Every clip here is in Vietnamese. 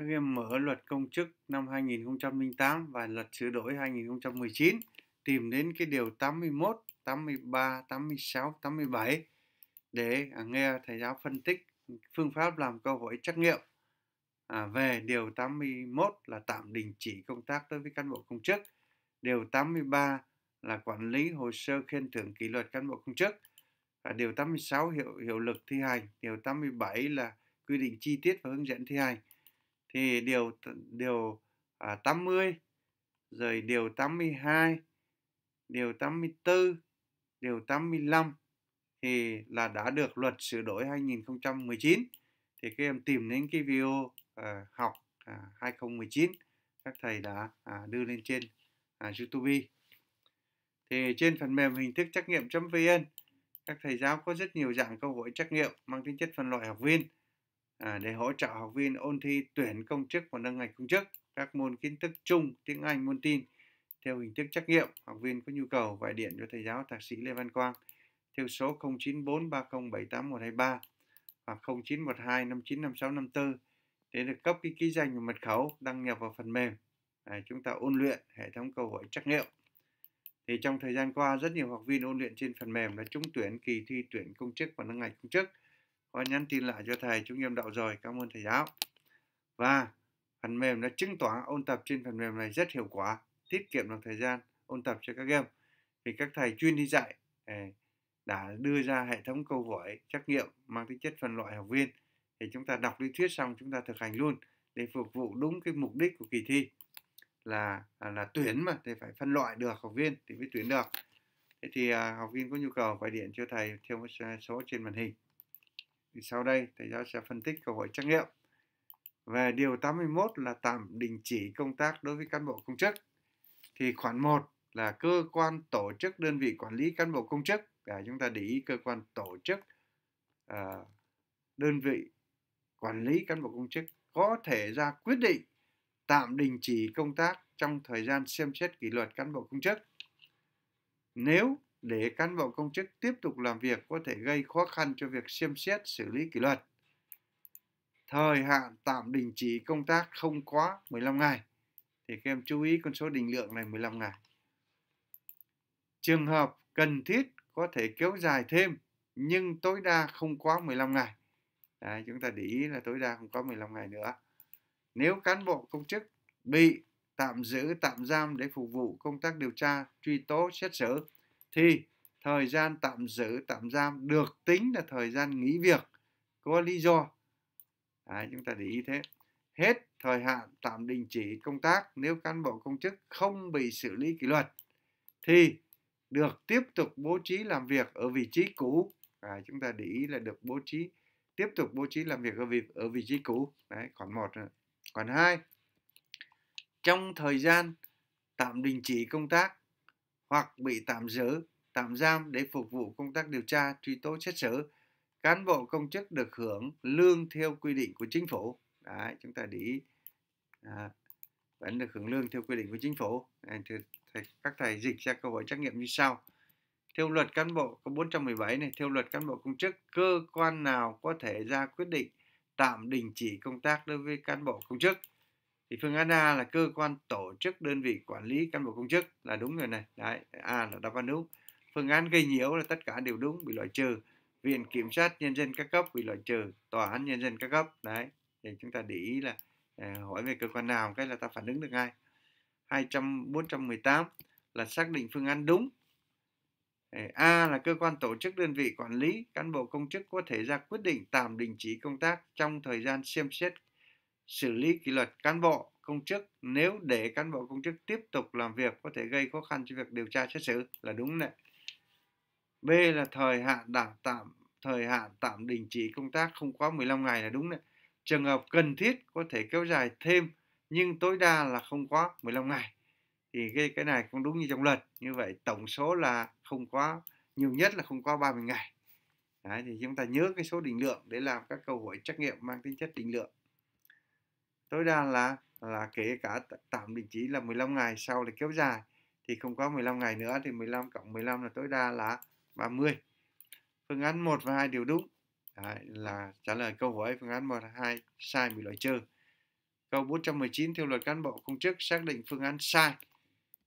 các em mở luật công chức năm 2008 và luật sửa đổi 2019 tìm đến cái điều 81, 83, 86, 87 để à, nghe thầy giáo phân tích phương pháp làm câu hỏi trắc nghiệm à, về điều 81 là tạm đình chỉ công tác đối với cán bộ công chức điều 83 là quản lý hồ sơ khen thưởng kỷ luật cán bộ công chức và điều 86 hiệu hiệu lực thi hành điều 87 là quy định chi tiết và hướng dẫn thi hành thì điều điều à, 80 rồi điều 82 điều 84 điều 85 thì là đã được luật sửa đổi 2019 thì các em tìm đến cái video à, học à, 2019 các thầy đã à, đưa lên trên à, YouTube thì trên phần mềm hình thức trắc nghiệm.vn các thầy giáo có rất nhiều dạng câu hỏi trắc nghiệm mang tính chất phân loại học viên à, để hỗ trợ học viên ôn thi tuyển công chức và nâng ngạch công chức các môn kiến thức chung tiếng Anh môn tin theo hình thức trắc nghiệm học viên có nhu cầu gọi điện cho thầy giáo thạc sĩ Lê Văn Quang theo số 094 hoặc 0912 để được cấp cái ký danh và mật khẩu đăng nhập vào phần mềm à, chúng ta ôn luyện hệ thống câu hỏi trắc nghiệm thì trong thời gian qua rất nhiều học viên ôn luyện trên phần mềm đã trúng tuyển kỳ thi tuyển công chức và nâng ngạch công chức họ nhắn tin lại cho thầy chúng em đậu rồi cảm ơn thầy giáo và phần mềm đã chứng tỏ ôn tập trên phần mềm này rất hiệu quả tiết kiệm được thời gian ôn tập cho các em Vì các thầy chuyên đi dạy đã đưa ra hệ thống câu hỏi trắc nghiệm mang tính chất phân loại học viên thì chúng ta đọc lý thuyết xong chúng ta thực hành luôn để phục vụ đúng cái mục đích của kỳ thi là à, là tuyển mà thì phải phân loại được học viên thì mới tuyển được thế thì à, học viên có nhu cầu gọi điện cho thầy theo số trên màn hình thì sau đây thầy giáo sẽ phân tích câu hỏi trắc nghiệm. Về điều 81 là tạm đình chỉ công tác đối với cán bộ công chức. Thì khoản 1 là cơ quan tổ chức đơn vị quản lý cán bộ công chức. Và chúng ta để ý cơ quan tổ chức à, đơn vị quản lý cán bộ công chức có thể ra quyết định tạm đình chỉ công tác trong thời gian xem xét kỷ luật cán bộ công chức nếu để cán bộ công chức tiếp tục làm việc có thể gây khó khăn cho việc xem xét xử lý kỷ luật. Thời hạn tạm đình chỉ công tác không quá 15 ngày. Thì các em chú ý con số định lượng này 15 ngày. Trường hợp cần thiết có thể kéo dài thêm nhưng tối đa không quá 15 ngày. Đấy, chúng ta để ý là tối đa không có 15 ngày nữa. Nếu cán bộ công chức bị tạm giữ, tạm giam để phục vụ công tác điều tra, truy tố, xét xử thì thời gian tạm giữ tạm giam được tính là thời gian nghỉ việc có lý do Đấy, chúng ta để ý thế hết thời hạn tạm đình chỉ công tác nếu cán bộ công chức không bị xử lý kỷ luật thì được tiếp tục bố trí làm việc ở vị trí cũ à, chúng ta để ý là được bố trí tiếp tục bố trí làm việc ở vị ở vị trí cũ đấy khoản một khoản hai trong thời gian tạm đình chỉ công tác hoặc bị tạm giữ, tạm giam để phục vụ công tác điều tra, truy tố xét xử. Cán bộ công chức được hưởng lương theo quy định của chính phủ. Đấy, chúng ta để ý. À, vẫn được hưởng lương theo quy định của chính phủ. thì, thì các thầy dịch ra câu hỏi trắc nghiệm như sau. Theo luật cán bộ có 417 này, theo luật cán bộ công chức, cơ quan nào có thể ra quyết định tạm đình chỉ công tác đối với cán bộ công chức? thì phương án A là cơ quan tổ chức đơn vị quản lý cán bộ công chức là đúng rồi này đấy A là đáp án đúng phương án gây nhiễu là tất cả đều đúng bị loại trừ viện kiểm sát nhân dân các cấp bị loại trừ tòa án nhân dân các cấp đấy thì chúng ta để ý là à, hỏi về cơ quan nào cái là ta phản ứng được ngay 200 418 là xác định phương án đúng A là cơ quan tổ chức đơn vị quản lý cán bộ công chức có thể ra quyết định tạm đình chỉ công tác trong thời gian xem xét xử lý kỷ luật cán bộ công chức nếu để cán bộ công chức tiếp tục làm việc có thể gây khó khăn cho việc điều tra xét xử là đúng đấy B là thời hạn đảng tạm thời hạn tạm đình chỉ công tác không quá 15 ngày là đúng đấy trường hợp cần thiết có thể kéo dài thêm nhưng tối đa là không quá 15 ngày thì cái cái này cũng đúng như trong luật như vậy tổng số là không quá nhiều nhất là không quá 30 ngày Đấy, thì chúng ta nhớ cái số định lượng để làm các câu hỏi trắc nghiệm mang tính chất định lượng tối đa là là kể cả tạm đình chỉ là 15 ngày sau là kéo dài thì không có 15 ngày nữa thì 15 cộng 15 là tối đa là 30 phương án 1 và 2 đều đúng Đấy, là trả lời câu hỏi phương án 1 và 2 sai bị loại trừ câu 419 theo luật cán bộ công chức xác định phương án sai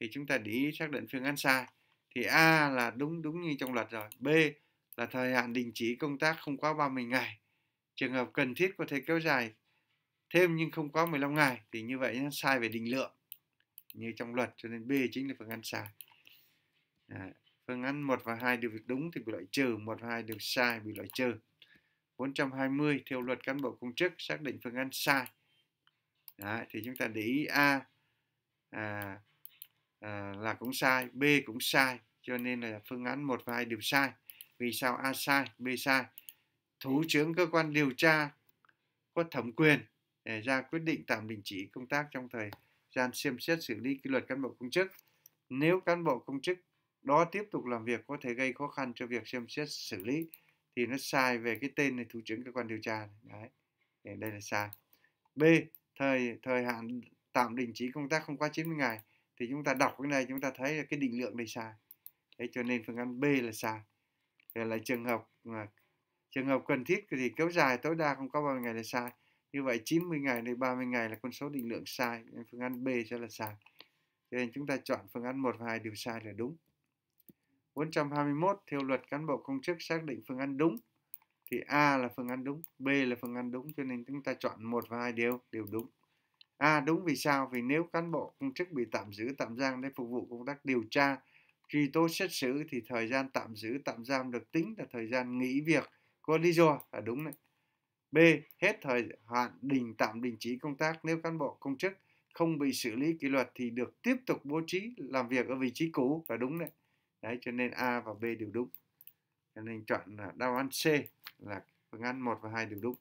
thì chúng ta để ý xác định phương án sai thì A là đúng đúng như trong luật rồi B là thời hạn đình chỉ công tác không quá 30 ngày trường hợp cần thiết có thể kéo dài thêm nhưng không quá 15 ngày thì như vậy nó sai về định lượng như trong luật cho nên B chính là phương án sai à, phương án 1 và 2 đều đúng thì bị loại trừ 1 và 2 đều sai bị loại trừ 420 theo luật cán bộ công chức xác định phương án sai Đấy, thì chúng ta để ý A à, à, là cũng sai B cũng sai cho nên là phương án 1 và 2 đều sai vì sao A sai B sai thủ trưởng cơ quan điều tra có thẩm quyền ra quyết định tạm đình chỉ công tác trong thời gian xem xét xử lý kỷ luật cán bộ công chức. Nếu cán bộ công chức đó tiếp tục làm việc có thể gây khó khăn cho việc xem xét xử lý thì nó sai về cái tên này thủ trưởng cơ quan điều tra đấy đây là sai b thời thời hạn tạm đình chỉ công tác không quá 90 ngày thì chúng ta đọc cái này chúng ta thấy là cái định lượng này sai thế cho nên phương án b là sai là trường hợp mà trường hợp cần thiết thì kéo dài tối đa không có bao nhiêu ngày là sai như vậy 90 ngày đến 30 ngày là con số định lượng sai phương án B sẽ là sai cho nên chúng ta chọn phương án 1 và 2 đều sai là đúng 421 theo luật cán bộ công chức xác định phương án đúng thì A là phương án đúng, B là phương án đúng cho nên chúng ta chọn một và hai đều đều đúng. A đúng vì sao? Vì nếu cán bộ công chức bị tạm giữ tạm giam để phục vụ công tác điều tra, truy tố xét xử thì thời gian tạm giữ tạm giam được tính là thời gian nghỉ việc có lý do là đúng đấy. B. Hết thời hạn đình tạm đình chỉ công tác nếu cán bộ công chức không bị xử lý kỷ luật thì được tiếp tục bố trí làm việc ở vị trí cũ và đúng đấy. Đấy cho nên A và B đều đúng. Cho nên chọn à, đáp án C là phương án 1 và 2 đều đúng.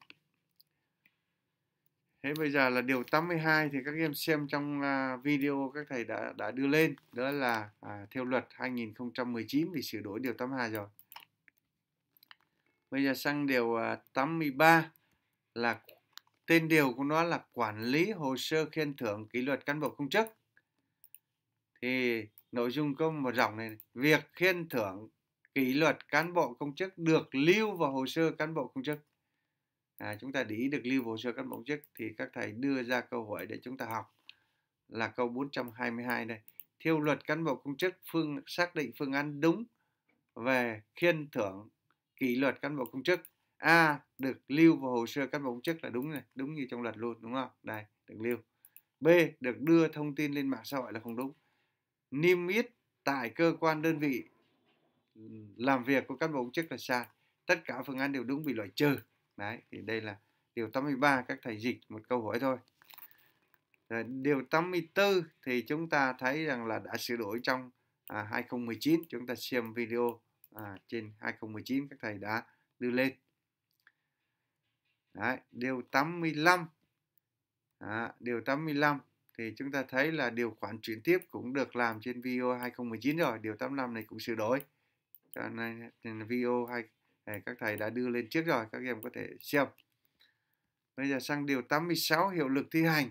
Thế bây giờ là điều 82 thì các em xem trong à, video các thầy đã đã đưa lên đó là à, theo luật 2019 thì sửa đổi điều 82 rồi bây giờ sang điều 83 là tên điều của nó là quản lý hồ sơ khen thưởng kỷ luật cán bộ công chức thì nội dung có một dòng này việc khen thưởng kỷ luật cán bộ công chức được lưu vào hồ sơ cán bộ công chức à, chúng ta để ý được lưu vào hồ sơ cán bộ công chức thì các thầy đưa ra câu hỏi để chúng ta học là câu 422 đây theo luật cán bộ công chức phương xác định phương án đúng về khen thưởng kỷ luật cán bộ công chức a được lưu vào hồ sơ cán bộ công chức là đúng này đúng như trong luật luôn đúng không đây được lưu b được đưa thông tin lên mạng xã hội là không đúng niêm yết tại cơ quan đơn vị ừ, làm việc của cán bộ công chức là sai tất cả phương án đều đúng bị loại trừ đấy thì đây là điều 83 các thầy dịch một câu hỏi thôi rồi, điều 84 thì chúng ta thấy rằng là đã sửa đổi trong à, 2019 chúng ta xem video à, trên 2019 các thầy đã đưa lên Đấy, điều 85 à, điều 85 thì chúng ta thấy là điều khoản chuyển tiếp cũng được làm trên video 2019 rồi điều 85 này cũng sửa đổi cho nên video hay à, các thầy đã đưa lên trước rồi các em có thể xem bây giờ sang điều 86 hiệu lực thi hành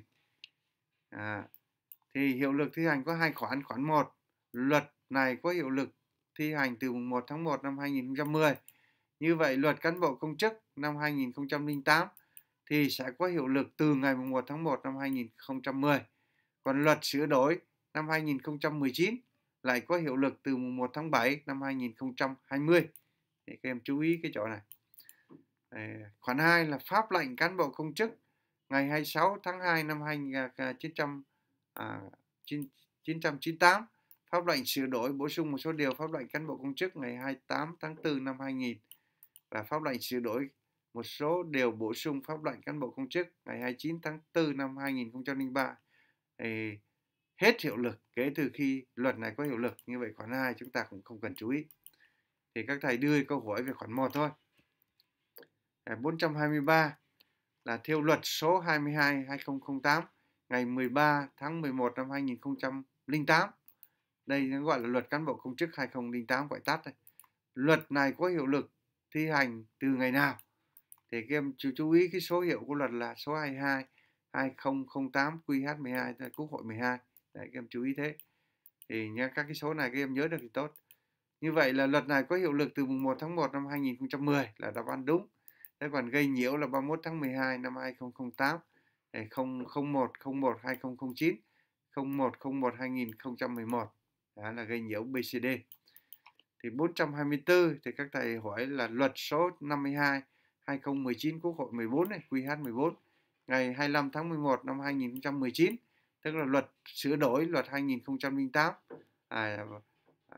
à, thì hiệu lực thi hành có hai khoản khoản 1 luật này có hiệu lực thi hành từ mùng 1 tháng 1 năm 2010. Như vậy, luật cán bộ công chức năm 2008 thì sẽ có hiệu lực từ ngày 1 tháng 1 năm 2010. Còn luật sửa đổi năm 2019 lại có hiệu lực từ mùng 1 tháng 7 năm 2020. Để các em chú ý cái chỗ này. Khoản 2 là pháp lệnh cán bộ công chức ngày 26 tháng 2 năm 1998 pháp lệnh sửa đổi bổ sung một số điều pháp lệnh cán bộ công chức ngày 28 tháng 4 năm 2000 và pháp lệnh sửa đổi một số điều bổ sung pháp lệnh cán bộ công chức ngày 29 tháng 4 năm 2003 thì hết hiệu lực kể từ khi luật này có hiệu lực như vậy khoản 2 chúng ta cũng không cần chú ý thì các thầy đưa câu hỏi về khoản 1 thôi 423 là theo luật số 22 2008 ngày 13 tháng 11 năm 2008 đây nó gọi là luật cán bộ công chức 2008 gọi tắt đây luật này có hiệu lực thi hành từ ngày nào thì các em chú chú ý cái số hiệu của luật là số 22 2008 QH12 Quốc hội 12 đấy các em chú ý thế thì nha các cái số này các em nhớ được thì tốt như vậy là luật này có hiệu lực từ mùng 1 tháng 1 năm 2010 là đáp án đúng thế còn gây nhiễu là 31 tháng 12 năm 2008 0101 01 2009 0101 2011 đó là gây nhiễu BCD thì 424 thì các thầy hỏi là luật số 52 2019 Quốc hội 14 này QH 14 ngày 25 tháng 11 năm 2019 tức là luật sửa đổi luật 2008 à,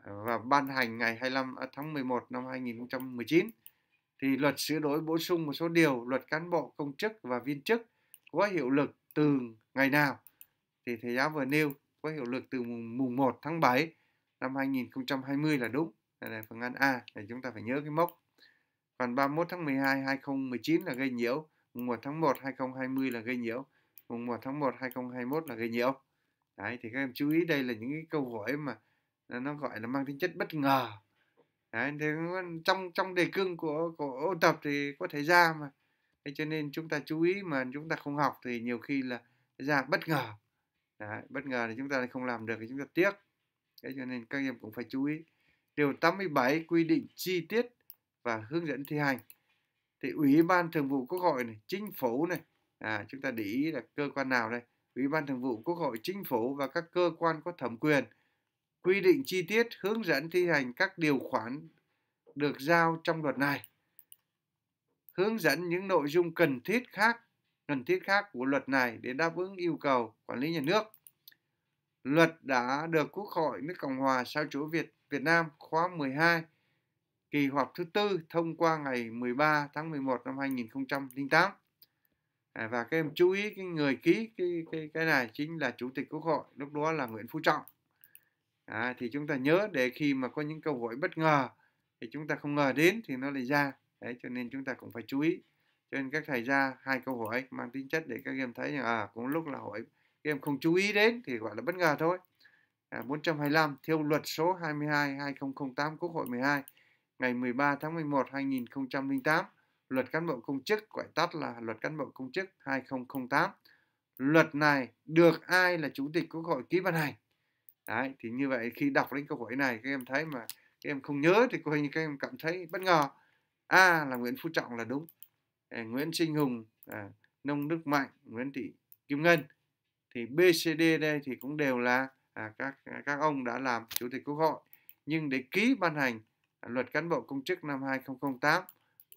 và ban hành ngày 25 tháng 11 năm 2019 thì luật sửa đổi bổ sung một số điều luật cán bộ công chức và viên chức có hiệu lực từ ngày nào thì thầy giáo vừa nêu có hiệu lực từ mùng, mùng 1 tháng 7 năm 2020 là đúng. Đây là phương án A để chúng ta phải nhớ cái mốc. Còn 31 tháng 12 2019 là gây nhiễu, mùng 1 tháng 1 2020 là gây nhiễu, mùng 1 tháng 1 2021 là gây nhiễu. Đấy thì các em chú ý đây là những cái câu hỏi mà nó gọi là mang tính chất bất ngờ. Đấy, thì trong trong đề cương của của ô tập thì có thể ra mà. Thế cho nên chúng ta chú ý mà chúng ta không học thì nhiều khi là ra bất ngờ. Đấy, bất ngờ thì chúng ta không làm được thì chúng ta tiếc thế cho nên các em cũng phải chú ý điều 87 quy định chi tiết và hướng dẫn thi hành thì ủy ban thường vụ quốc hội này chính phủ này à, chúng ta để ý là cơ quan nào đây ủy ban thường vụ quốc hội chính phủ và các cơ quan có thẩm quyền quy định chi tiết hướng dẫn thi hành các điều khoản được giao trong luật này hướng dẫn những nội dung cần thiết khác cần thiết khác của luật này để đáp ứng yêu cầu quản lý nhà nước. Luật đã được Quốc hội nước Cộng hòa sao chủ Việt Việt Nam khóa 12 kỳ họp thứ tư thông qua ngày 13 tháng 11 năm 2008. À, và các em chú ý cái người ký cái cái cái này chính là chủ tịch quốc hội lúc đó là Nguyễn Phú Trọng. À, thì chúng ta nhớ để khi mà có những câu hỏi bất ngờ thì chúng ta không ngờ đến thì nó lại ra. Đấy cho nên chúng ta cũng phải chú ý cho nên các thầy ra hai câu hỏi mang tính chất để các em thấy rằng à cũng lúc là hỏi các em không chú ý đến thì gọi là bất ngờ thôi à, 425 theo luật số 22 2008 Quốc hội 12 ngày 13 tháng 11 2008 luật cán bộ công chức gọi tắt là luật cán bộ công chức 2008 luật này được ai là chủ tịch quốc hội ký ban hành Đấy, thì như vậy khi đọc đến câu hỏi này các em thấy mà các em không nhớ thì coi như các em cảm thấy bất ngờ a à, là Nguyễn Phú Trọng là đúng Ờ, Nguyễn Sinh Hùng à, Nông Đức Mạnh Nguyễn Thị Kim Ngân thì BCD đây thì cũng đều là à, các các ông đã làm chủ tịch quốc hội nhưng để ký ban hành luật cán bộ công chức năm 2008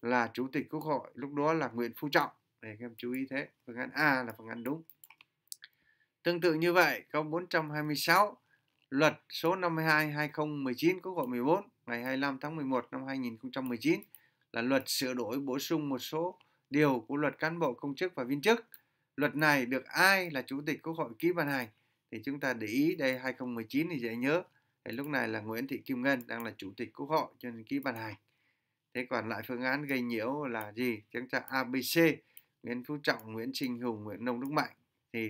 là chủ tịch quốc hội lúc đó là Nguyễn Phú Trọng để các em chú ý thế phương án A là phương án đúng tương tự như vậy câu 426 luật số 52 2019 quốc hội 14 ngày 25 tháng 11 năm 2019 là luật sửa đổi bổ sung một số điều của luật cán bộ công chức và viên chức. Luật này được ai là Chủ tịch Quốc hội ký ban hành? Thì chúng ta để ý đây 2019 thì dễ nhớ. Thì lúc này là Nguyễn Thị Kim Ngân đang là Chủ tịch Quốc hội cho nên ký ban hành. Thế còn lại phương án gây nhiễu là gì? Chúng ta ABC, Nguyễn Phú Trọng, Nguyễn Sinh Hùng, Nguyễn Nông Đức Mạnh thì,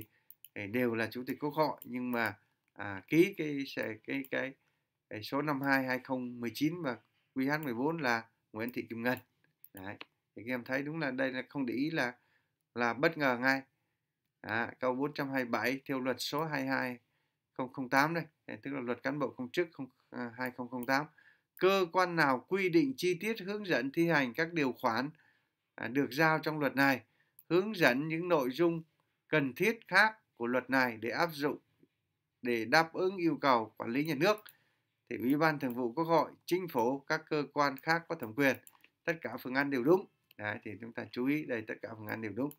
thì đều là Chủ tịch Quốc hội nhưng mà à, ký cái cái cái, cái số 52 2019 và QH14 là Nguyễn Thị Kim Ngân Đấy. thì các em thấy đúng là đây là không để ý là là bất ngờ ngay à, câu 427 theo luật số 22008 đây tức là luật cán bộ công chức 2008 à, cơ quan nào quy định chi tiết hướng dẫn thi hành các điều khoản à, được giao trong luật này hướng dẫn những nội dung cần thiết khác của luật này để áp dụng để đáp ứng yêu cầu quản lý nhà nước thì Ủy ban Thường vụ Quốc hội, Chính phủ, các cơ quan khác có thẩm quyền tất cả phương án đều đúng. Đấy, thì chúng ta chú ý đây tất cả phương án đều đúng.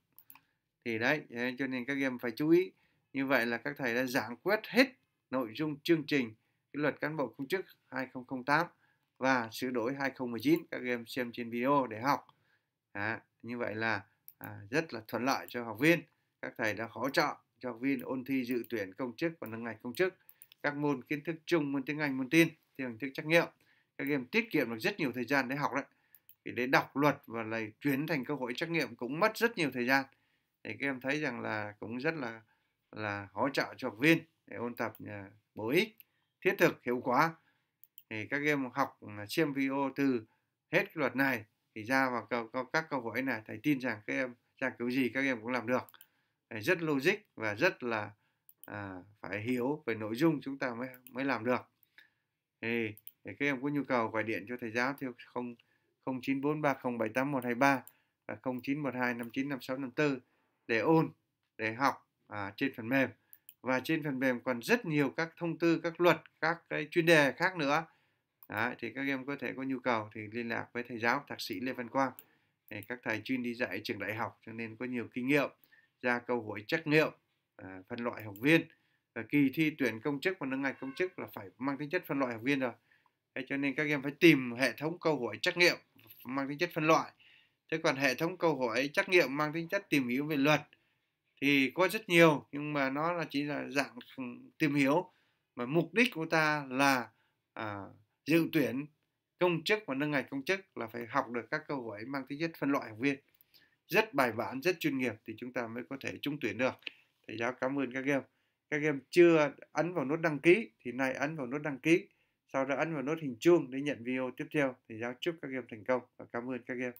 Thì đấy, cho nên các em phải chú ý. Như vậy là các thầy đã giảng quyết hết nội dung chương trình cái luật cán bộ công chức 2008 và sửa đổi 2019 các em xem trên video để học. À, như vậy là à, rất là thuận lợi cho học viên. Các thầy đã hỗ trợ cho học viên ôn thi dự tuyển công chức và nâng ngạch công chức các môn kiến thức chung, môn tiếng Anh, môn tin theo hình thức trắc nghiệm. Các em tiết kiệm được rất nhiều thời gian để học đấy. Vì để đọc luật và lại chuyển thành cơ hội trắc nghiệm cũng mất rất nhiều thời gian. Thì các em thấy rằng là cũng rất là là hỗ trợ cho học viên để ôn tập à, bổ ích, thiết thực, hiệu quả. Thì các em học à, xem video từ hết cái luật này thì ra vào câu, câu, các câu hỏi này thầy tin rằng các em ra cứu gì các em cũng làm được. rất logic và rất là à, phải hiểu về nội dung chúng ta mới mới làm được thì, thì các em có nhu cầu gọi điện cho thầy giáo theo 0 0943 078 123 và 0912 59 56 54 để ôn để học à, trên phần mềm và trên phần mềm còn rất nhiều các thông tư các luật các cái chuyên đề khác nữa Đấy, thì các em có thể có nhu cầu thì liên lạc với thầy giáo thạc sĩ Lê Văn Quang các thầy chuyên đi dạy trường đại học cho nên có nhiều kinh nghiệm ra câu hỏi trắc nghiệm À, phân loại học viên và kỳ thi tuyển công chức và nâng ngạch công chức là phải mang tính chất phân loại học viên rồi thế cho nên các em phải tìm hệ thống câu hỏi trắc nghiệm mang tính chất phân loại thế còn hệ thống câu hỏi trắc nghiệm mang tính chất tìm hiểu về luật thì có rất nhiều nhưng mà nó là chỉ là dạng tìm hiểu mà mục đích của ta là à, dự tuyển công chức và nâng ngạch công chức là phải học được các câu hỏi mang tính chất phân loại học viên rất bài bản rất chuyên nghiệp thì chúng ta mới có thể trúng tuyển được thầy giáo cảm ơn các em các em chưa ấn vào nút đăng ký thì nay ấn vào nút đăng ký sau đó ấn vào nút hình chuông để nhận video tiếp theo thầy giáo chúc các em thành công và cảm ơn các em